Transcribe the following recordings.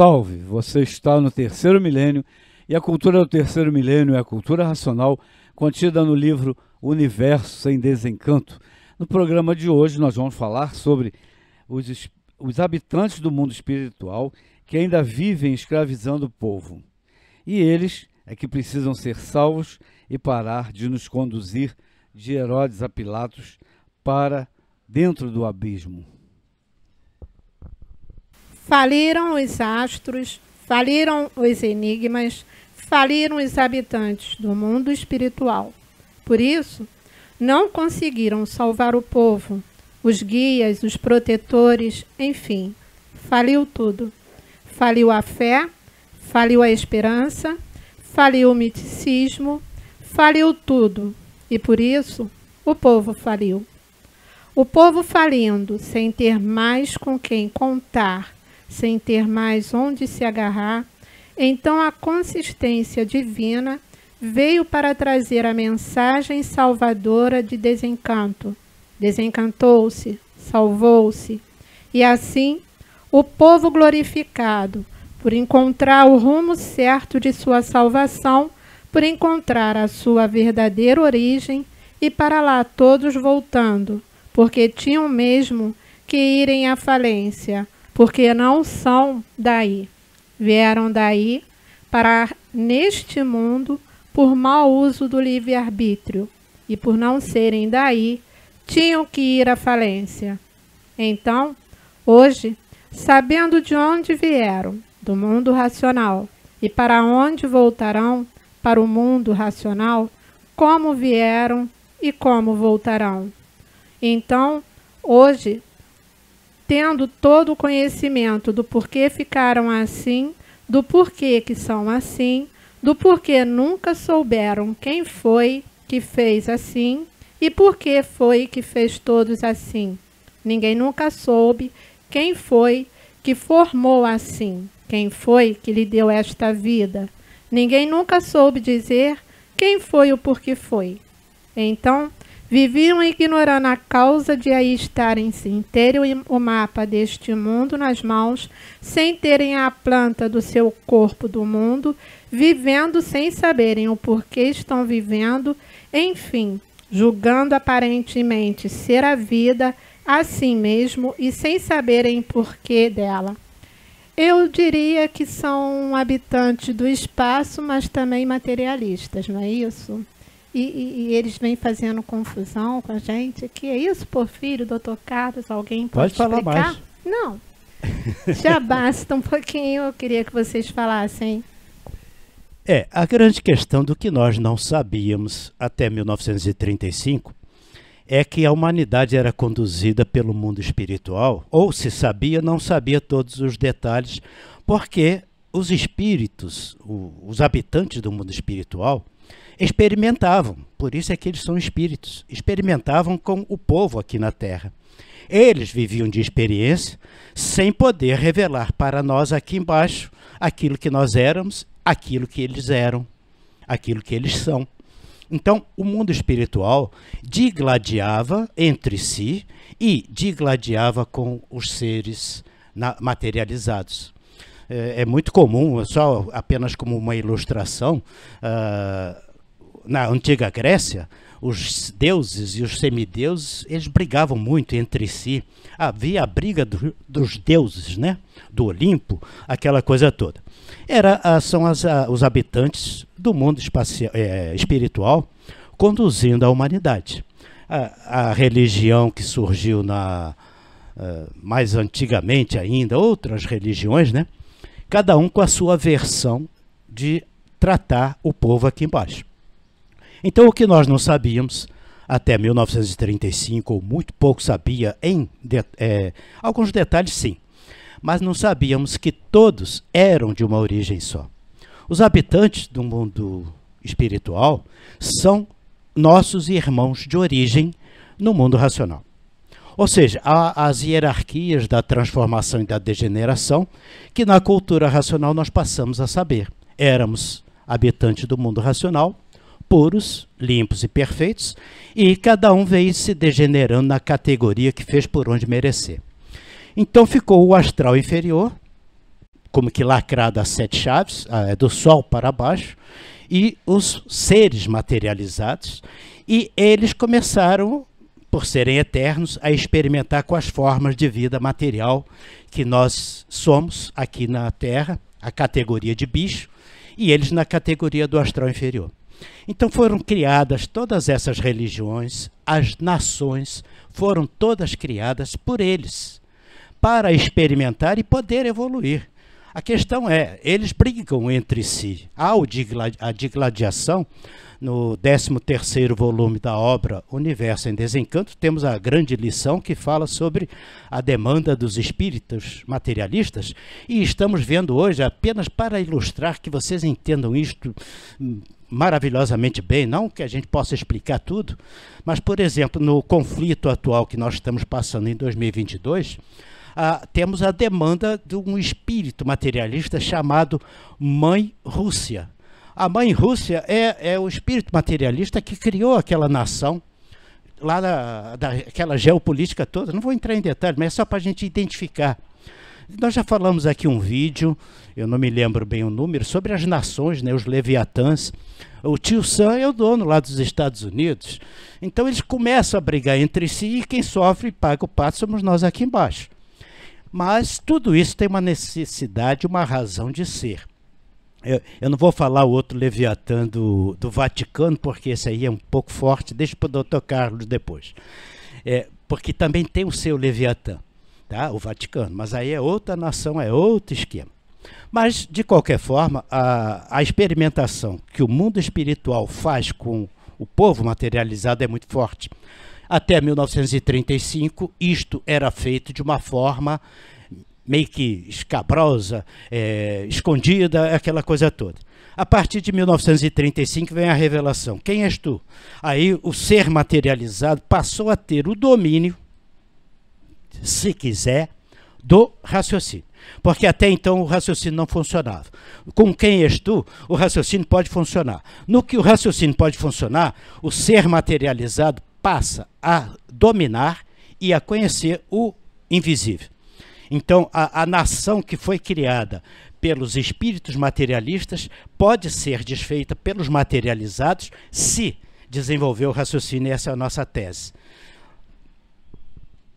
Salve! Você está no terceiro milênio e a cultura do terceiro milênio é a cultura racional contida no livro Universo Sem Desencanto. No programa de hoje, nós vamos falar sobre os, os habitantes do mundo espiritual que ainda vivem escravizando o povo. E eles é que precisam ser salvos e parar de nos conduzir de Herodes a Pilatos para dentro do abismo. Faliram os astros, faliram os enigmas, faliram os habitantes do mundo espiritual. Por isso, não conseguiram salvar o povo, os guias, os protetores, enfim, faliu tudo. Faliu a fé, faliu a esperança, faliu o miticismo, faliu tudo. E por isso, o povo faliu. O povo falindo, sem ter mais com quem contar sem ter mais onde se agarrar, então a consistência divina veio para trazer a mensagem salvadora de desencanto. Desencantou-se, salvou-se. E assim, o povo glorificado, por encontrar o rumo certo de sua salvação, por encontrar a sua verdadeira origem, e para lá todos voltando, porque tinham mesmo que irem à falência porque não são daí. Vieram daí para neste mundo por mau uso do livre-arbítrio, e por não serem daí, tinham que ir à falência. Então, hoje, sabendo de onde vieram, do mundo racional, e para onde voltarão, para o mundo racional, como vieram e como voltarão. Então, hoje, tendo todo o conhecimento do porquê ficaram assim, do porquê que são assim, do porquê nunca souberam quem foi que fez assim e porquê foi que fez todos assim. Ninguém nunca soube quem foi que formou assim, quem foi que lhe deu esta vida. Ninguém nunca soube dizer quem foi o porquê foi. Então, Viviam ignorando a causa de aí estarem-se terem o mapa deste mundo nas mãos, sem terem a planta do seu corpo do mundo, vivendo sem saberem o porquê estão vivendo, enfim, julgando aparentemente ser a vida assim mesmo e sem saberem porquê dela. Eu diria que são habitantes do espaço, mas também materialistas, não é isso? E, e, e, eles vêm fazendo confusão com a gente. Que é isso, Porfírio, doutor Carlos? Alguém pode, pode falar explicar? mais. Não. Já basta um pouquinho. Eu queria que vocês falassem. É, a grande questão do que nós não sabíamos até 1935 é que a humanidade era conduzida pelo mundo espiritual, ou se sabia, não sabia todos os detalhes, porque os espíritos, o, os habitantes do mundo espiritual, experimentavam, por isso é que eles são espíritos, experimentavam com o povo aqui na Terra. Eles viviam de experiência, sem poder revelar para nós aqui embaixo aquilo que nós éramos, aquilo que eles eram, aquilo que eles são. Então, o mundo espiritual digladiava entre si e digladiava com os seres materializados. É, é, muito comum, só apenas como uma ilustração, uh, na antiga Grécia, os deuses e os semideuses, eles brigavam muito entre si. Havia a briga do, dos deuses, né? Do Olimpo, aquela coisa toda. Era, ah, são as, ah, os habitantes do mundo espacial, é, espiritual conduzindo a humanidade. A, a religião que surgiu na, uh, mais antigamente ainda, outras religiões, né? cada um com a sua versão de tratar o povo aqui embaixo. Então, o que nós não sabíamos até 1935, ou muito pouco sabia, em de, é, alguns detalhes sim, mas não sabíamos que todos eram de uma origem só. Os habitantes do mundo espiritual são nossos irmãos de origem no mundo racional. Ou seja, há as hierarquias da transformação e da degeneração que na cultura racional nós passamos a saber. Éramos habitantes do mundo racional, puros, limpos e perfeitos, e cada um veio se degenerando na categoria que fez por onde merecer. Então ficou o astral inferior, como que lacrado às sete chaves, é do sol para baixo, e os seres materializados, e eles começaram por serem eternos, a experimentar com as formas de vida material que nós somos aqui na Terra, a categoria de bicho, e eles na categoria do astral inferior. Então foram criadas todas essas religiões, as nações foram todas criadas por eles, para experimentar e poder evoluir. A questão é, eles brigam entre si. Há a digladiação, no 13º volume da obra Universo em Desencanto, temos a grande lição que fala sobre a demanda dos espíritos materialistas, e estamos vendo hoje, apenas para ilustrar que vocês entendam isto hum, maravilhosamente bem, não que a gente possa explicar tudo, mas, por exemplo, no conflito atual que nós estamos passando em 2022, a, temos a demanda de um espírito materialista chamado Mãe Rússia. A Mãe Rússia é, é o espírito materialista que criou aquela nação, lá daquela geopolítica toda. Não vou entrar em detalhes, mas é só para a gente identificar. Nós já falamos aqui um vídeo, eu não me lembro bem o número, sobre as nações, né, os leviatãs. O tio Sam é o dono lá dos Estados Unidos. Então eles começam a brigar entre si e quem sofre e paga o pato somos nós aqui embaixo. Mas tudo isso tem uma necessidade, uma razão de ser. Eu, eu, não vou falar o outro Leviatã do, do Vaticano, porque esse aí é um pouco forte, deixa para o doutor Carlos depois. É, porque também tem o seu Leviatã, tá? o Vaticano, mas aí é outra nação, é outro esquema. Mas, de qualquer forma, a, a experimentação que o mundo espiritual faz com o povo materializado é muito forte. Até 1935, isto era feito de uma forma meio que escabrosa, é, escondida, aquela coisa toda. A partir de 1935 vem a revelação: quem és tu? Aí o ser materializado passou a ter o domínio, se quiser, do raciocínio. Porque até então o raciocínio não funcionava. Com quem és tu, o raciocínio pode funcionar. No que o raciocínio pode funcionar, o ser materializado passa a dominar e a conhecer o invisível. Então, a, a nação que foi criada pelos espíritos materialistas pode ser desfeita pelos materializados se desenvolver o raciocínio. Essa é a nossa tese.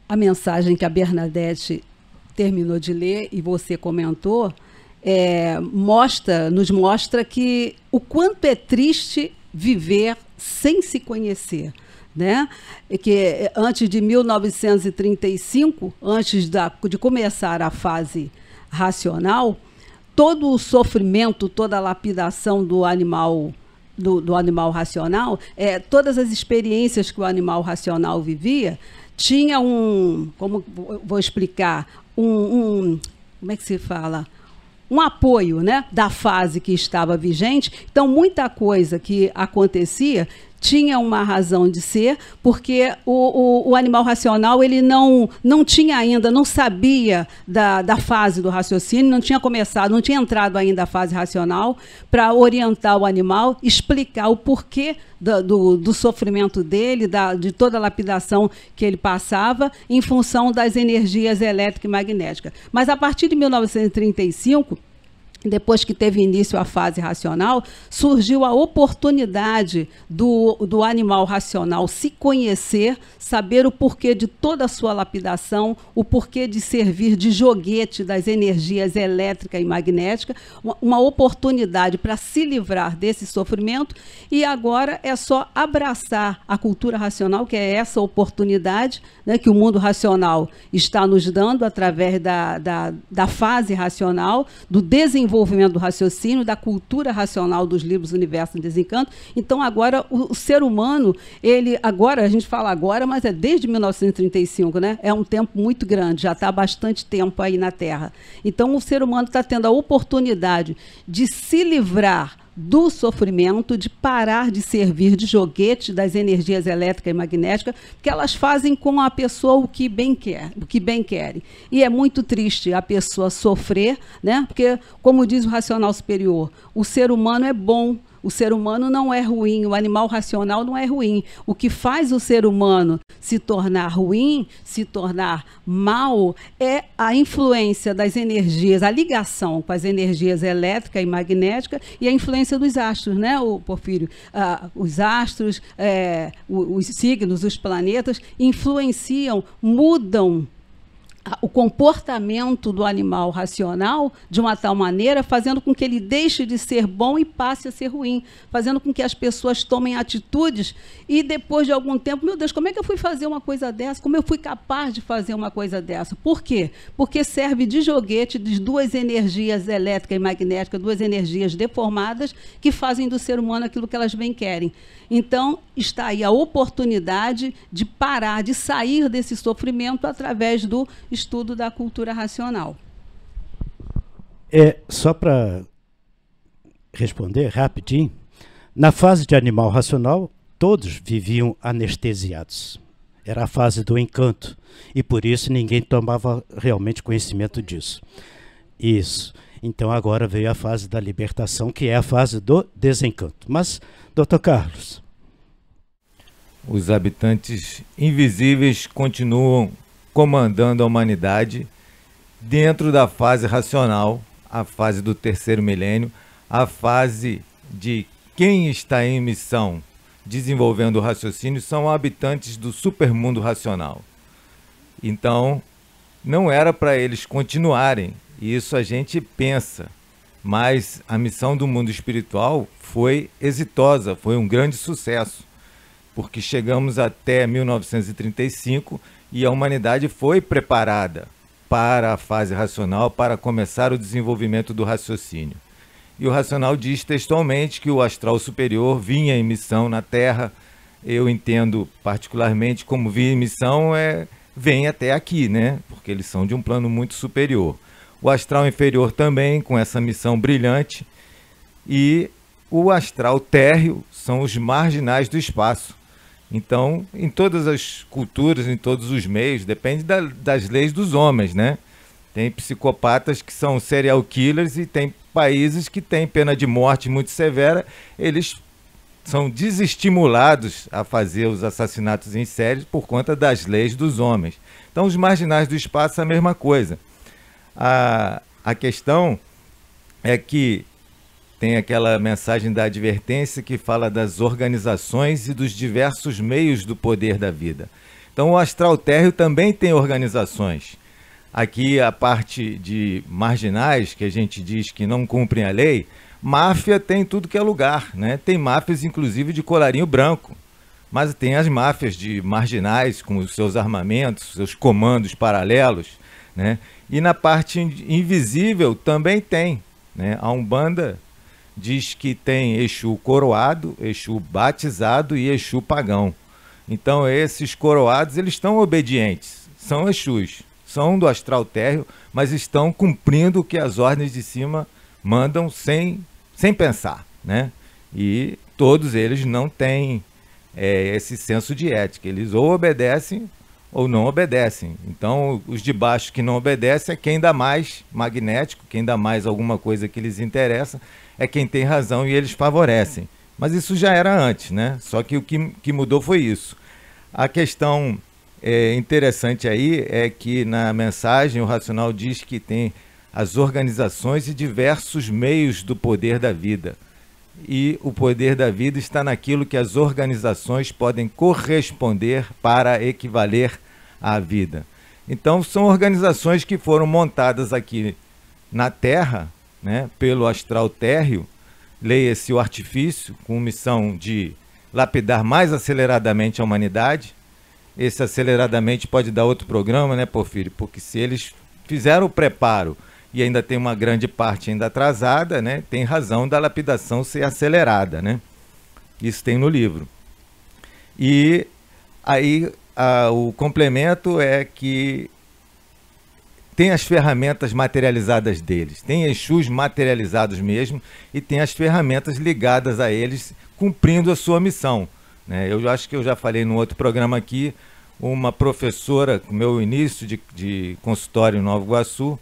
A mensagem que a Bernadette terminou de ler e você comentou é, mostra, nos mostra que o quanto é triste viver sem se conhecer né? Que antes de 1935, antes da, de começar a fase racional, todo o sofrimento, toda a lapidação do animal do, do animal racional, é, todas as experiências que o animal racional vivia tinha um, como vou explicar, um, um como é que se fala? um apoio né, da fase que estava vigente. Então, muita coisa que acontecia tinha uma razão de ser, porque o, o, o animal racional ele não, não tinha ainda, não sabia da, da fase do raciocínio, não tinha começado, não tinha entrado ainda a fase racional para orientar o animal, explicar o porquê do, do, do sofrimento dele, da, de toda a lapidação que ele passava, em função das energias elétrica e magnética. Mas a partir de 1935, depois que teve início a fase racional, surgiu a oportunidade do, do animal racional se conhecer, saber o porquê de toda a sua lapidação, o porquê de servir de joguete das energias elétrica e magnética, uma, uma oportunidade para se livrar desse sofrimento, e agora é só abraçar a cultura racional, que é essa oportunidade né, que o mundo racional está nos dando através da, da, da fase racional, do desenvolvimento desenvolvimento do raciocínio, da cultura racional dos livros Universo em Desencanto. Então, agora, o, o ser humano, ele, agora, a gente fala agora, mas é desde 1935, né? É um tempo muito grande, já está há bastante tempo aí na Terra. Então, o ser humano está tendo a oportunidade de se livrar do sofrimento, de parar de servir de joguete das energias elétrica e magnética, que elas fazem com a pessoa o que bem quer, o que bem querem. E é muito triste a pessoa sofrer, né? Porque como diz o racional superior, o ser humano é bom, o ser humano não é ruim, o animal racional não é ruim. O que faz o ser humano se tornar ruim, se tornar mal, é a influência das energias, a ligação com as energias elétrica e magnética e a influência dos astros, né, o Porfírio? Ah, os astros, é, os signos, os planetas influenciam, mudam o comportamento do animal racional de uma tal maneira, fazendo com que ele deixe de ser bom e passe a ser ruim, fazendo com que as pessoas tomem atitudes e depois de algum tempo, meu Deus, como é que eu fui fazer uma coisa dessa? Como eu fui capaz de fazer uma coisa dessa? Por quê? Porque serve de joguete de duas energias elétrica e magnética, duas energias deformadas que fazem do ser humano aquilo que elas bem querem. Então, está aí a oportunidade de parar, de sair desse sofrimento através do estudo da cultura racional. É, só para responder rapidinho, na fase de animal racional, todos viviam anestesiados. Era a fase do encanto. E por isso ninguém tomava realmente conhecimento disso. Isso. Então agora veio a fase da libertação, que é a fase do desencanto. Mas, doutor Carlos. Os habitantes invisíveis continuam comandando a humanidade dentro da fase racional, a fase do terceiro milênio, a fase de quem está em missão desenvolvendo o raciocínio são habitantes do supermundo racional. Então, não era para eles continuarem, e isso a gente pensa, mas a missão do mundo espiritual foi exitosa, foi um grande sucesso, porque chegamos até 1935 e a humanidade foi preparada para a fase racional, para começar o desenvolvimento do raciocínio. E o racional diz textualmente que o astral superior vinha em missão na Terra. Eu entendo particularmente como vir em missão é vem até aqui, né? Porque eles são de um plano muito superior. O astral inferior também com essa missão brilhante e o astral térreo são os marginais do espaço então, em todas as culturas, em todos os meios, depende da, das leis dos homens, né? Tem psicopatas que são serial killers e tem países que têm pena de morte muito severa. Eles são desestimulados a fazer os assassinatos em série por conta das leis dos homens. Então, os marginais do espaço é a mesma coisa. A, a questão é que tem aquela mensagem da advertência que fala das organizações e dos diversos meios do poder da vida. Então, o astral térreo também tem organizações. Aqui, a parte de marginais, que a gente diz que não cumprem a lei, máfia tem tudo que é lugar. Né? Tem máfias, inclusive, de colarinho branco. Mas tem as máfias de marginais, com os seus armamentos, seus comandos paralelos. Né? E na parte invisível também tem. Né? A Umbanda diz que tem Exu coroado, Exu batizado e Exu pagão. Então esses coroados, eles estão obedientes, são Exus, são do astral térreo, mas estão cumprindo o que as ordens de cima mandam sem, sem pensar, né? E todos eles não têm é, esse senso de ética, eles ou obedecem ou não obedecem. Então, os de baixo que não obedecem é quem dá mais magnético, quem dá mais alguma coisa que lhes interessa, é quem tem razão e eles favorecem. Mas isso já era antes, né? Só que o que, que mudou foi isso. A questão é, interessante aí é que na mensagem o racional diz que tem as organizações e diversos meios do poder da vida. E o poder da vida está naquilo que as organizações podem corresponder para equivaler à vida. Então, são organizações que foram montadas aqui na Terra né, pelo astral térreo, leia-se o artifício, com missão de lapidar mais aceleradamente a humanidade. Esse aceleradamente pode dar outro programa, né, Porfírio? Porque se eles fizeram o preparo e ainda tem uma grande parte ainda atrasada, né? Tem razão da lapidação ser acelerada, né? Isso tem no livro. E aí a, o complemento é que tem as ferramentas materializadas deles, tem Exus materializados mesmo e tem as ferramentas ligadas a eles cumprindo a sua missão. Né? Eu acho que eu já falei num outro programa aqui, uma professora, meu início de, de consultório em Nova Iguaçu,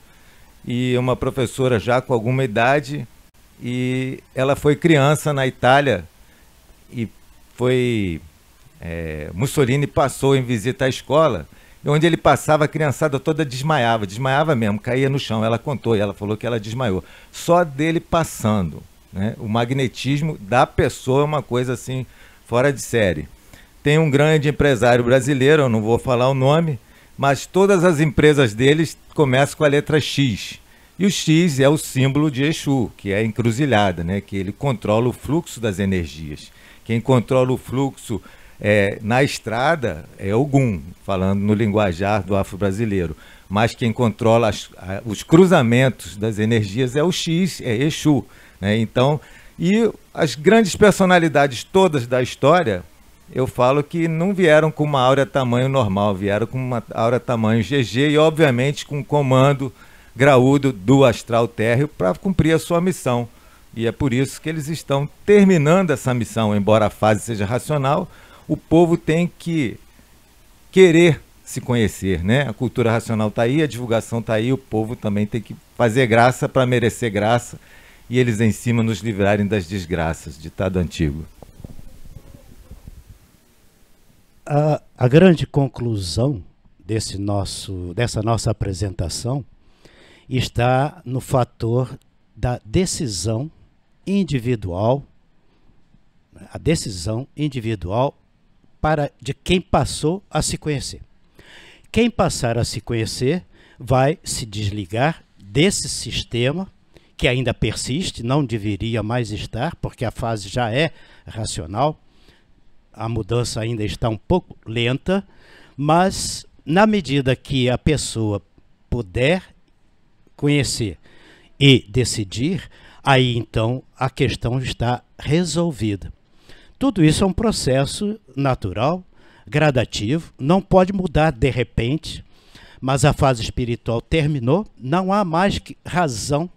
e uma professora já com alguma idade, e ela foi criança na Itália e foi. É, Mussolini passou em visita à escola onde ele passava, a criançada toda desmaiava, desmaiava mesmo, caía no chão. Ela contou e ela falou que ela desmaiou. Só dele passando. Né? O magnetismo da pessoa é uma coisa assim, fora de série. Tem um grande empresário brasileiro, eu não vou falar o nome, mas todas as empresas deles começam com a letra X. E o X é o símbolo de Exu, que é a encruzilhada, né? que ele controla o fluxo das energias. Quem controla o fluxo é, na estrada é Ogum, falando no linguajar do afro-brasileiro. Mas quem controla as, a, os cruzamentos das energias é o X, é Exu. Né? Então, e as grandes personalidades todas da história, eu falo que não vieram com uma aura tamanho normal, vieram com uma aura tamanho GG e, obviamente, com um comando graúdo do astral térreo para cumprir a sua missão. E é por isso que eles estão terminando essa missão, embora a fase seja racional, o povo tem que querer se conhecer, né? A cultura racional está aí, a divulgação está aí, o povo também tem que fazer graça para merecer graça e eles em cima nos livrarem das desgraças, ditado antigo. A, a grande conclusão desse nosso, dessa nossa apresentação está no fator da decisão individual, a decisão individual para de quem passou a se conhecer. Quem passar a se conhecer vai se desligar desse sistema que ainda persiste, não deveria mais estar, porque a fase já é racional, a mudança ainda está um pouco lenta, mas na medida que a pessoa puder conhecer e decidir, aí então a questão está resolvida. Tudo isso é um processo natural, gradativo, não pode mudar de repente, mas a fase espiritual terminou, não há mais razão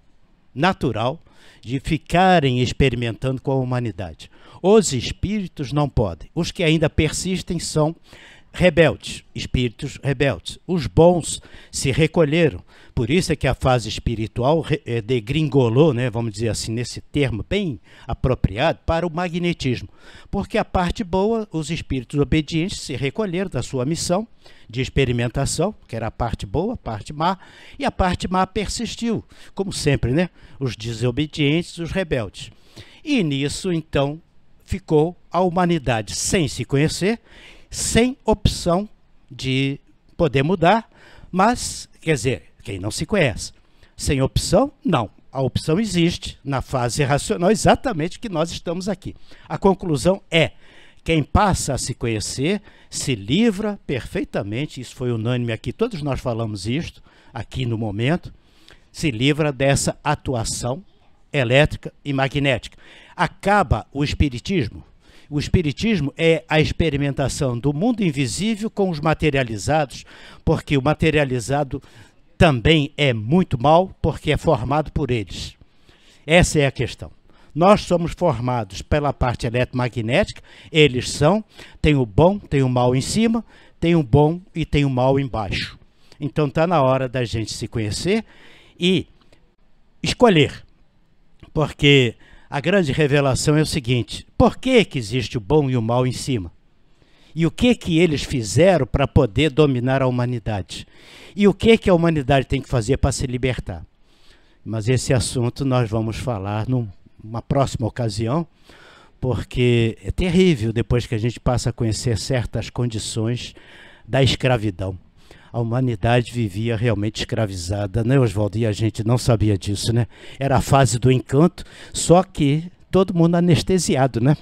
natural de ficarem experimentando com a humanidade. Os espíritos não podem. Os que ainda persistem são rebeldes, espíritos rebeldes. Os bons se recolheram. Por isso é que a fase espiritual eh, degringolou, né, vamos dizer assim, nesse termo bem apropriado, para o magnetismo. Porque a parte boa, os espíritos obedientes se recolheram da sua missão de experimentação, que era a parte boa, a parte má, e a parte má persistiu, como sempre, né? Os desobedientes, os rebeldes. E nisso, então, ficou a humanidade sem se conhecer sem opção de poder mudar, mas, quer dizer, quem não se conhece. Sem opção, não. A opção existe na fase racional, exatamente que nós estamos aqui. A conclusão é: quem passa a se conhecer se livra perfeitamente, isso foi unânime aqui, todos nós falamos isto aqui no momento, se livra dessa atuação elétrica e magnética. Acaba o espiritismo, o espiritismo é a experimentação do mundo invisível com os materializados, porque o materializado também é muito mal, porque é formado por eles. Essa é a questão. Nós somos formados pela parte eletromagnética, eles são, tem o bom, tem o mal em cima, tem o bom e tem o mal embaixo. Então está na hora da gente se conhecer e escolher, porque a grande revelação é o seguinte: por que, que existe o bom e o mal em cima? E o que que eles fizeram para poder dominar a humanidade? E o que que a humanidade tem que fazer para se libertar? Mas esse assunto nós vamos falar numa próxima ocasião, porque é terrível depois que a gente passa a conhecer certas condições da escravidão a humanidade vivia realmente escravizada, né, Oswaldo? E a gente não sabia disso, né? Era a fase do encanto, só que todo mundo anestesiado, né?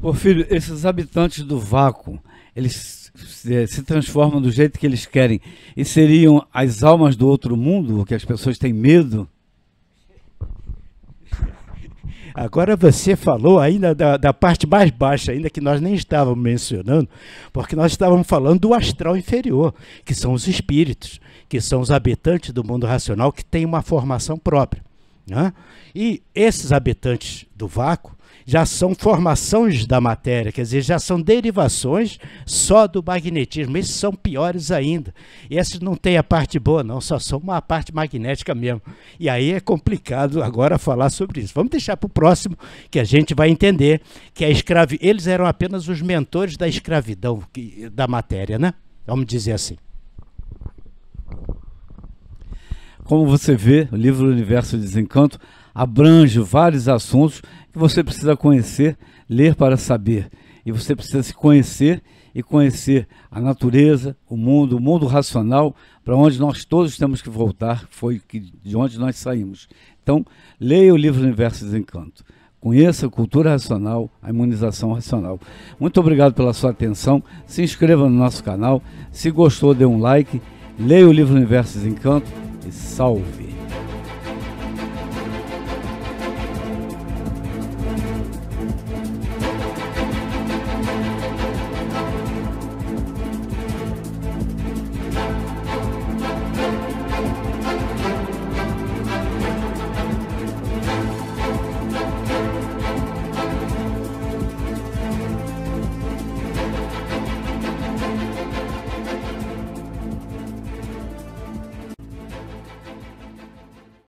Ô filho, esses habitantes do vácuo, eles se transformam do jeito que eles querem e seriam as almas do outro mundo, que as pessoas têm medo Agora você falou ainda da, da parte mais baixa, ainda que nós nem estávamos mencionando, porque nós estávamos falando do astral inferior, que são os espíritos, que são os habitantes do mundo racional que têm uma formação própria. Né? E esses habitantes do vácuo, já são formações da matéria, quer dizer, já são derivações só do magnetismo. Esses são piores ainda. Esses não têm a parte boa, não, só são uma parte magnética mesmo. E aí é complicado agora falar sobre isso. Vamos deixar para o próximo, que a gente vai entender que a escravi... eles eram apenas os mentores da escravidão da matéria, né? Vamos dizer assim. Como você vê, o livro Universo Desencanto abrange vários assuntos que você precisa conhecer, ler para saber. E você precisa se conhecer e conhecer a natureza, o mundo, o mundo racional, para onde nós todos temos que voltar, foi que, de onde nós saímos. Então, leia o livro Universo Desencanto. Conheça a cultura racional, a imunização racional. Muito obrigado pela sua atenção. Se inscreva no nosso canal. Se gostou, dê um like. Leia o livro Universo Desencanto e salve!